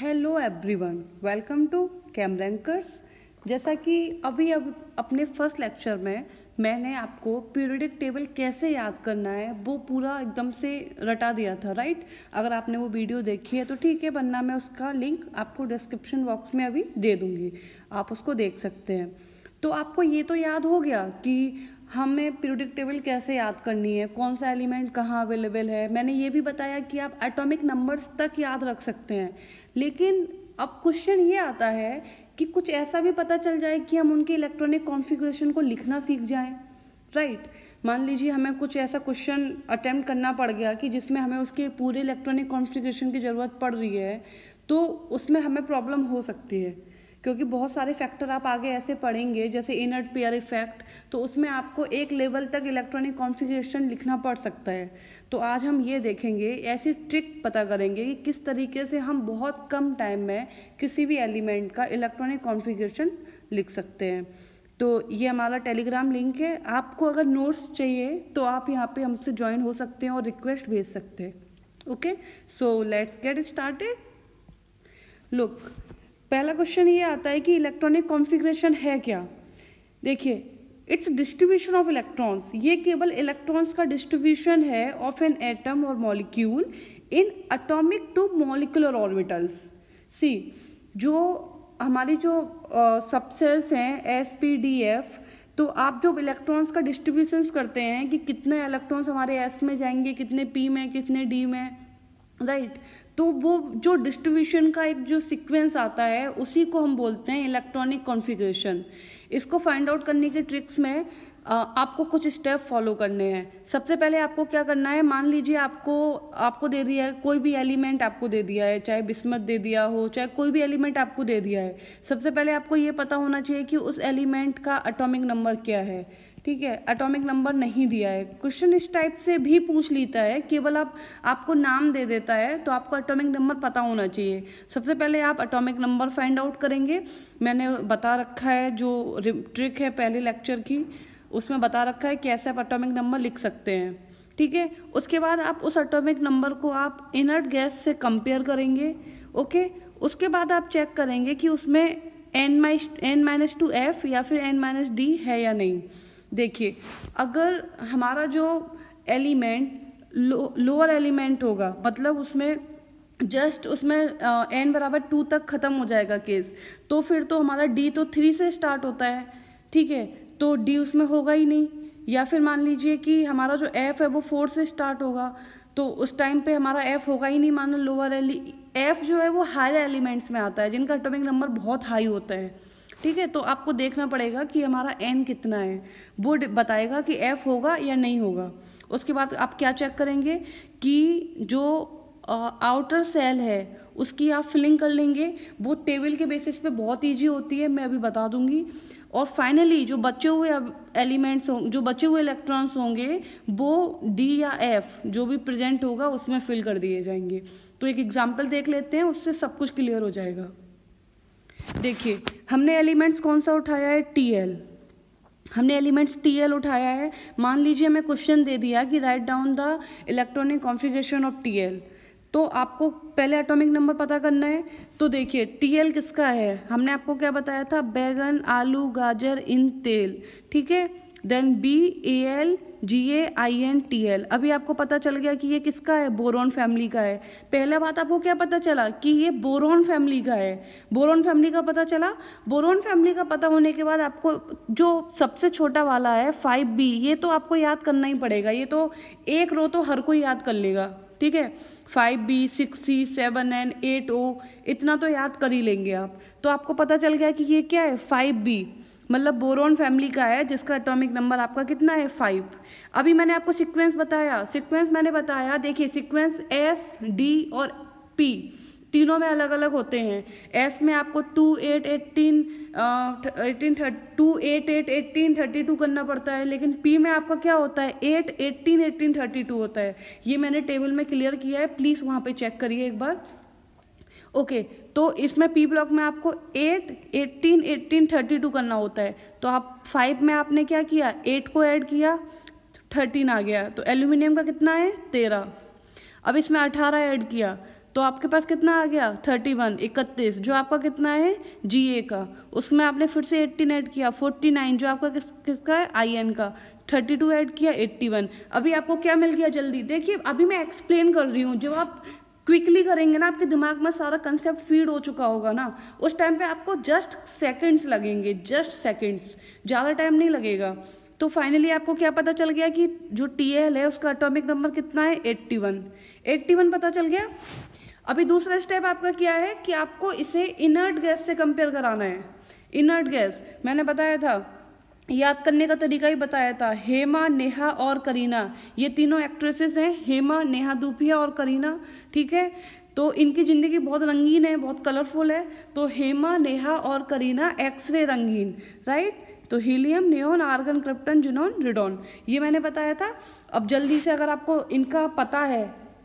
Hello everyone welcome to कैमरैंकर्स जैसा कि अभी अब अपने फर्स्ट लेक्चर में मैंने आपको पीरियडिक टेबल कैसे याद करना है वो पूरा एकदम से रटा दिया था राइट अगर आपने वो वीडियो देखी है तो ठीक है वरना मैं उसका लिंक आपको डिस्क्रिप्शन बॉक्स में अभी दे दूँगी आप उसको देख सकते हैं तो आपको ये तो याद हो गया कि हमें पीरियोडिक टेबल कैसे याद करनी है कौन सा एलिमेंट कहाँ अवेलेबल है मैंने ये भी बताया कि आप एटॉमिक नंबर्स तक याद रख सकते हैं लेकिन अब क्वेश्चन ये आता है कि कुछ ऐसा भी पता चल जाए कि हम उनके इलेक्ट्रॉनिक कॉन्फ़िगरेशन को लिखना सीख जाएं राइट right. मान लीजिए हमें कुछ ऐसा क्वेश्चन अटेम्प्ट करना पड़ गया कि जिसमें हमें उसके पूरे इलेक्ट्रॉनिक कॉन्फ़िगरेशन की ज़रूरत पड़ रही है तो उसमें हमें प्रॉब्लम हो सकती है क्योंकि बहुत सारे फैक्टर आप आगे ऐसे पढ़ेंगे जैसे इनर्ट पेयर इफेक्ट तो उसमें आपको एक लेवल तक इलेक्ट्रॉनिक कॉन्फ़िगरेशन लिखना पड़ सकता है तो आज हम ये देखेंगे ऐसी ट्रिक पता करेंगे कि किस तरीके से हम बहुत कम टाइम में किसी भी एलिमेंट का इलेक्ट्रॉनिक कॉन्फ़िगरेशन लिख सकते हैं तो ये हमारा टेलीग्राम लिंक है आपको अगर नोट्स चाहिए तो आप यहाँ पे हमसे ज्वाइन हो सकते हैं और रिक्वेस्ट भेज सकते हैं okay so let's get started look पहला क्वेश्चन ये आता है कि इलेक्ट्रॉनिक कॉन्फ़िगरेशन है क्या देखिए इट्स डिस्ट्रीब्यूशन ऑफ इलेक्ट्रॉन्स ये केवल इलेक्ट्रॉन्स का डिस्ट्रीब्यूशन है ऑफ एन एटम और molecule in atomic to molecular orbitals सी जो हमारी जो सबसेल्स हैं एस पी डी एफ तो आप जो इलेक्ट्रॉन्स का डिस्ट्रीब्यूशन करते हैं कि कितने इलेक्ट्रॉन्स हमारे एस में जाएंगे कितने पी में कितने डी में राइट right. तो वो जो डिस्ट्रीब्यूशन का एक जो सीक्वेंस आता है उसी को हम बोलते हैं इलेक्ट्रॉनिक कॉन्फ़िगरेशन इसको फाइंड आउट करने के ट्रिक्स में आपको कुछ स्टेप फॉलो करने हैं सबसे पहले आपको क्या करना है मान लीजिए आपको आपको दे दिया है कोई भी एलिमेंट आपको दे दिया है चाहे बिस्मत दे दिया हो चाहे कोई भी एलिमेंट आपको दे दिया है सबसे पहले आपको ये पता होना चाहिए कि उस एलिमेंट का अटोमिक नंबर क्या है ठीक है एटॉमिक नंबर नहीं दिया है क्वेश्चन इस टाइप से भी पूछ लेता है केवल आप आपको नाम दे देता है तो आपको एटॉमिक नंबर पता होना चाहिए सबसे पहले आप एटॉमिक नंबर फाइंड आउट करेंगे मैंने बता रखा है जो ट्रिक है पहले लेक्चर की उसमें बता रखा है कैसे आप एटॉमिक नंबर लिख सकते हैं ठीक है उसके बाद आप उस एटॉमिक नंबर को आप इनर्ट गैस से कंपेयर करेंगे ओके उसके बाद आप चेक करेंगे कि उसमें एन माइ एन माइनस टू एफ या फिर एन माइनस डी है या नहीं देखिए अगर हमारा जो एलिमेंट लोअर एलिमेंट होगा मतलब उसमें जस्ट उसमें एन बराबर टू तक ख़त्म हो जाएगा केस तो फिर तो हमारा डी तो थ्री से स्टार्ट होता है ठीक है तो डी उसमें होगा ही नहीं या फिर मान लीजिए कि हमारा जो एफ़ है वो फोर से स्टार्ट होगा तो उस टाइम पे हमारा एफ होगा ही नहीं मानो लोअर एली एफ जो है वो हायर एलिमेंट्स में आता है जिनका एटॉमिक नंबर बहुत हाई होता है ठीक है तो आपको देखना पड़ेगा कि हमारा एन कितना है वो बताएगा कि एफ होगा या नहीं होगा उसके बाद आप क्या चेक करेंगे कि जो आउटर सेल है उसकी आप फिलिंग कर लेंगे वो टेबल के बेसिस पे बहुत ईजी होती है मैं अभी बता दूंगी और फाइनली जो बचे हुए एलिमेंट्स हों जो बचे हुए इलेक्ट्रॉन्स होंगे वो डी या एफ जो भी प्रेजेंट होगा उसमें फिल कर दिए जाएंगे तो एक एग्जाम्पल देख लेते हैं उससे सब कुछ क्लियर हो जाएगा देखिए हमने एलिमेंट्स कौन सा उठाया है टी एल हमने एलिमेंट्स टी एल उठाया है मान लीजिए हमें क्वेश्चन दे दिया कि write down the electronic configuration of T L तो आपको पहले एटॉमिक नंबर पता करना है तो देखिए टीएल किसका है हमने आपको क्या बताया था बैगन आलू गाजर इन तेल ठीक है then B A L G A I N T L अभी आपको पता चल गया कि ये किसका है बोरोन फैमिली का है पहला बात आपको क्या पता चला कि ये बोरोन फैमिली का है बोरोन फैमिली का पता चला बोरोन फैमिली का पता होने के बाद आपको जो सबसे छोटा वाला है फाइव बी ये तो आपको याद करना ही पड़ेगा ये तो एक रो तो हर कोई याद कर लेगा ठीक है five B six C seven N eight O इतना तो याद कर ही लेंगे आप तो आपको पता चल गया कि ये क्या है फाइव बी मतलब बोरोन फैमिली का है जिसका एटॉमिक नंबर आपका कितना है फाइव अभी मैंने आपको सीक्वेंस बताया सीक्वेंस मैंने बताया देखिए सीक्वेंस एस डी और पी तीनों में अलग अलग होते हैं एस में आपको two eight eighteen eighteen two eight eight eighteen thirty two करना पड़ता है लेकिन पी में आपका क्या होता है eight eighteen eighteen thirty two होता है ये मैंने टेबल में क्लियर किया है प्लीज़ वहाँ पे चेक करिए एक बार ओके तो इसमें पी ब्लॉक में आपको eight eighteen eighteen thirty two करना होता है तो आप फाइव में आपने क्या किया एट को ऐड किया थर्टीन आ गया तो एल्यूमिनियम का कितना है तेरह अब इसमें अठारह ऐड किया तो आपके पास कितना आ गया थर्टी वन इकतीस जो आपका कितना है जी ए का उसमें आपने फिर से एट्टीन ऐड किया फोर्टी नाइन जो आपका किस किसका है आई एन का थर्टी टू ऐड किया एट्टी वन अभी आपको क्या मिल गया जल्दी देखिए अभी मैं एक्सप्लेन कर रही हूँ जब आप क्विकली करेंगे ना आपके दिमाग में सारा कंसेप्ट फीड हो चुका होगा ना उस टाइम पे आपको जस्ट सेकंड्स लगेंगे जस्ट सेकंड्स ज़्यादा टाइम नहीं लगेगा तो फाइनली आपको क्या पता चल गया कि जो टी एल है उसका अटोमिक नंबर कितना है एट्टी वन एट्टी वन पता चल गया अभी दूसरा स्टेप आपका क्या है कि आपको इसे इनर्ट गैस से कंपेयर कराना है इनर्ट गैस मैंने बताया था याद करने का तरीका ही बताया था हेमा नेहा और करीना ये तीनों एक्ट्रेसेस हैं हेमा नेहा दूपिया और करीना ठीक है तो इनकी ज़िंदगी बहुत रंगीन है बहुत कलरफुल है तो हेमा नेहा और करीना एक्सरे रंगीन राइट तो helium neon argon krypton xenon radon ये मैंने बताया था अब जल्दी से अगर आपको इनका पता है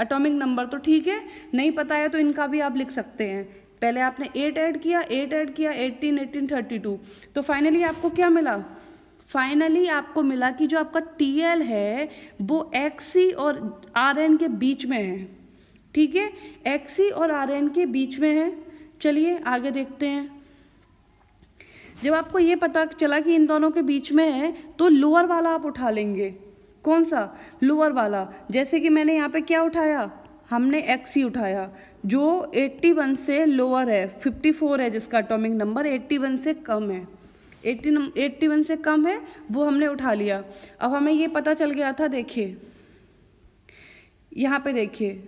एटॉमिक नंबर तो ठीक है नहीं पता है तो इनका भी आप लिख सकते हैं पहले आपने एट ऐड किया एट ऐड किया एट्टीन एटीन थर्टी टू तो फाइनली आपको क्या मिला फाइनली आपको मिला कि जो आपका टी एल है वो एक्सी और आर एन के बीच में है ठीक है एक्सी और आर एन के बीच में है चलिए आगे देखते हैं जब आपको ये पता चला कि इन दोनों के बीच में है तो लोअर वाला आप उठा लेंगे कौन सा लोअर वाला जैसे कि मैंने यहाँ पे क्या उठाया हमने एक्स ही उठाया जो 81 से लोअर है 54 है जिसका अटोमिक नंबर 81 से कम है एट्टी एट्टी वन से कम है वो हमने उठा लिया अब हमें ये पता चल गया था देखिए यहाँ पे देखिए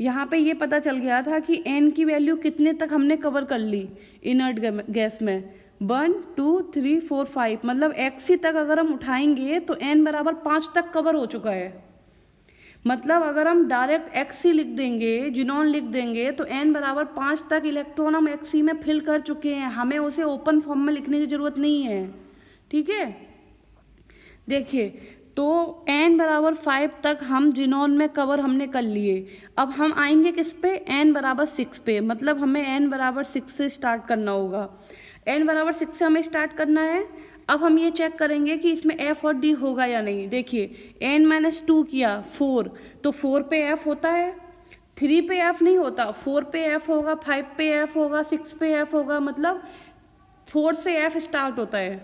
यहाँ पे ये पता चल गया था कि एन की वैल्यू कितने तक हमने कवर कर ली इनर्ट गैस में one two three four five मतलब एक्सी तक अगर हम उठाएंगे तो एन बराबर पाँच तक कवर हो चुका है मतलब अगर हम डायरेक्ट एक्सी लिख देंगे जिनॉन लिख देंगे तो एन बराबर पाँच तक इलेक्ट्रॉन हम एक्सी में फिल कर चुके हैं हमें उसे ओपन फॉर्म में लिखने की ज़रूरत नहीं है ठीक है देखिए तो एन बराबर फाइव तक हम जिनॉन में कवर हमने कर लिए अब हम आएंगे किस पे एन बराबर सिक्स पे मतलब हमें एन बराबर सिक्स से स्टार्ट करना होगा एन बराबर सिक्स से हमें स्टार्ट करना है अब हम ये चेक करेंगे कि इसमें एफ और डी होगा या नहीं देखिए एन माइनस टू किया फोर तो फोर पे एफ होता है थ्री पे एफ नहीं होता फोर पे एफ होगा फाइव पे एफ होगा सिक्स पे एफ होगा मतलब फोर से एफ स्टार्ट होता है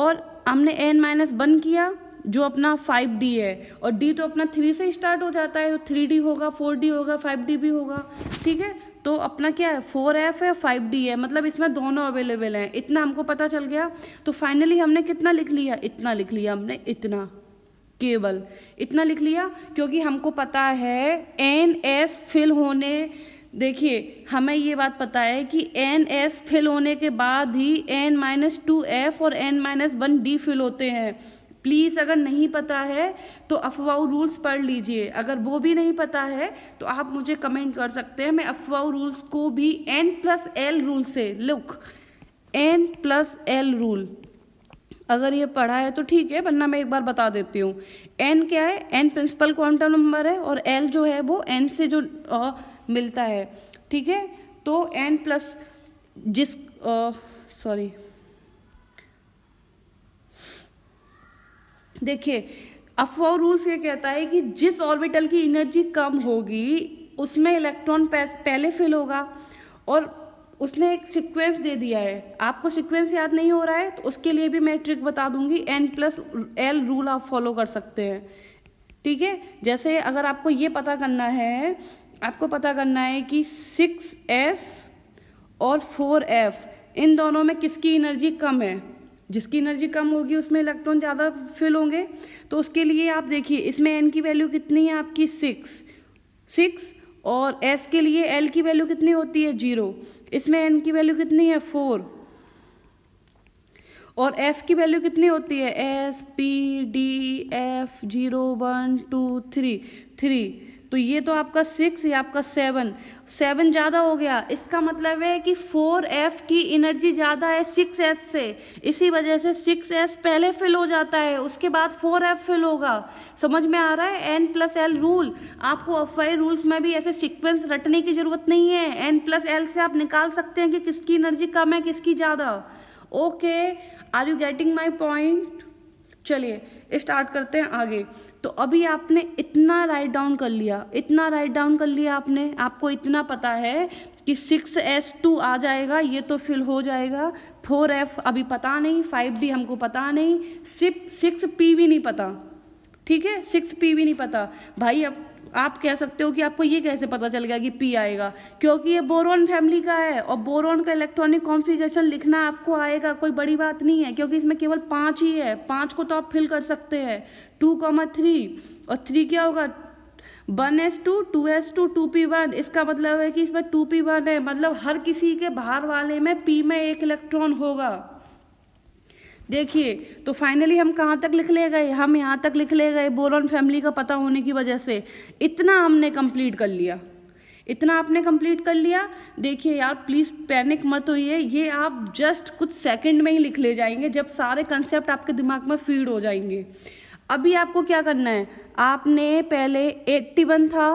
और हमने एन माइनस वन किया जो अपना फाइव डी है और डी तो अपना थ्री से स्टार्ट हो जाता है तो थ्री डी होगा फोर डी होगा फाइव डी भी होगा ठीक है तो अपना क्या है फोर एफ है फाइव डी है मतलब इसमें दोनों अवेलेबल हैं इतना हमको पता चल गया तो फाइनली हमने कितना लिख लिया इतना लिख लिया हमने इतना केवल इतना लिख लिया क्योंकि हमको पता है एन एस फिल होने देखिए हमें ये बात पता है कि एन एस फिल होने के बाद ही एन माइनस टू एफ और n minus one d fill होते हैं प्लीज़ अगर नहीं पता है तो अफवाह रूल्स पढ़ लीजिए अगर वो भी नहीं पता है तो आप मुझे कमेंट कर सकते हैं मैं अफवाह रूल्स को भी एन प्लस एल रूल से look n plus l rule अगर ये पढ़ा है तो ठीक है वरना मैं एक बार बता देती हूँ एन क्या है एन प्रिंसिपल क्वांटम नंबर है और एल जो है वो एन से जो आ, मिलता है ठीक है तो एन प्लस जिस सॉरी देखिए अफवाह रूल्स ये कहता है कि जिस ऑर्बिटल की एनर्जी कम होगी उसमें इलेक्ट्रॉन पहले फिल होगा और उसने एक सीक्वेंस दे दिया है आपको सीक्वेंस याद नहीं हो रहा है तो उसके लिए भी मैं ट्रिक बता दूंगी एन प्लस एल रूल आप फॉलो कर सकते हैं ठीक है जैसे अगर आपको ये पता करना है आपको पता करना है कि सिक्स एस और फोर एफ इन दोनों में किसकी एनर्जी कम है जिसकी एनर्जी कम होगी उसमें इलेक्ट्रॉन ज़्यादा फिल होंगे तो उसके लिए आप देखिए इसमें एन की वैल्यू कितनी है आपकी सिक्स सिक्स और एस के लिए एल की वैल्यू कितनी होती है जीरो इसमें एन की वैल्यू कितनी है फोर और एफ की वैल्यू कितनी होती है s p d f zero one two three three तो ये तो आपका सिक्स या आपका सेवन सेवन ज़्यादा हो गया इसका मतलब है कि फोर एफ की एनर्जी ज़्यादा है सिक्स एस से इसी वजह से सिक्स एस पहले फिल हो जाता है उसके बाद फोर एफ फिल होगा समझ में आ रहा है एन प्लस एल रूल आपको एफ आई रूल्स में भी ऐसे सिक्वेंस रटने की ज़रूरत नहीं है एन प्लस एल से आप निकाल सकते हैं कि किसकी एनर्जी कम है किसकी ज़्यादा okay are you getting my point चलिए स्टार्ट करते हैं आगे तो अभी आपने इतना राइट डाउन कर लिया इतना राइट डाउन कर लिया आपने आपको इतना पता है कि सिक्स एस टू आ जाएगा ये तो फिल हो जाएगा फोर एफ अभी पता नहीं फाइव डी हमको पता नहीं सिप सिक्स पी भी नहीं पता ठीक है सिक्स पी भी नहीं पता भाई अब आप कह सकते हो कि आपको ये कैसे पता चल गया कि पी आएगा क्योंकि ये बोरोन फैमिली का है और बोरोन का इलेक्ट्रॉनिक कॉन्फ़िगरेशन लिखना आपको आएगा कोई बड़ी बात नहीं है क्योंकि इसमें केवल पाँच ही है पाँच को तो आप फिल कर सकते हैं टू कॉमा थ्री और थ्री क्या होगा one s two two s two two p one इसका मतलब है कि इसमें टू पी वन है मतलब हर किसी के बाहर वाले में पी में एक इलेक्ट्रॉन होगा देखिए तो फाइनली हम कहाँ तक लिख ले गए हम यहाँ तक लिख ले गए बोरन फैमिली का पता होने की वजह से इतना हमने कंप्लीट कर लिया इतना आपने कंप्लीट कर लिया देखिए यार प्लीज़ पैनिक मत होइए ये आप जस्ट कुछ सेकंड में ही लिख ले जाएंगे जब सारे कंसेप्ट आपके दिमाग में फीड हो जाएंगे अभी आपको क्या करना है आपने पहले एट्टी वन था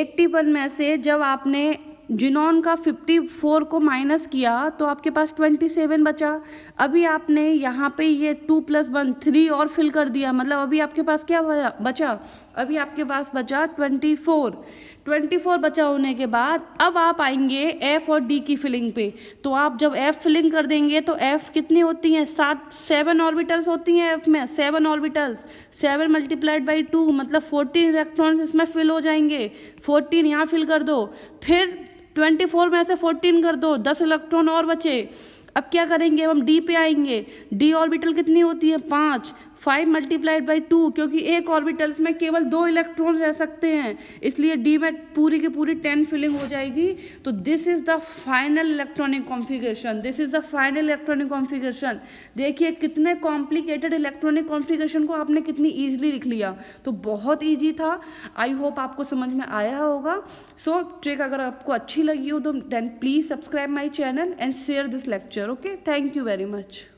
एट्टी वन में से जब आपने जिनॉन का 54 को माइनस किया तो आपके पास 27 बचा अभी आपने यहाँ पे ये टू प्लस वन थ्री और फिल कर दिया मतलब अभी आपके पास क्या बचा अभी आपके पास बचा 24 24 बचा होने के बाद अब आप आएंगे एफ़ और डी की फिलिंग पे तो आप जब एफ़ फिलिंग कर देंगे तो एफ़ कितनी होती हैं सात सेवन ऑर्बिटल्स होती हैं एफ़ में seven orbitals seven multiplied by two मतलब फोर्टीन इलेक्ट्रॉन्स इसमें फिल हो जाएंगे फोर्टीन यहाँ फिल कर दो फिर ट्वेंटी फोर में से फोर्टीन कर दो दस इलेक्ट्रॉन और बचे अब क्या करेंगे अब हम डी पे आएंगे डी ऑर्बिटल कितनी होती है पाँच फाइव मल्टीप्लाइड बाई टू क्योंकि एक ऑर्बिटल्स में केवल दो इलेक्ट्रॉन रह सकते हैं इसलिए डी में पूरी की पूरी टेन फिलिंग हो जाएगी तो this is the final electronic configuration this is the final electronic configuration देखिए कितने कॉम्प्लिकेटेड इलेक्ट्रॉनिक कॉन्फ़िगरेशन को आपने कितनी ईजिली लिख लिया तो बहुत ईजी था आई होप आपको समझ में आया होगा सो so, ट्रिक अगर आपको अच्छी लगी हो तो then please subscribe my channel and share this lecture okay thank you very much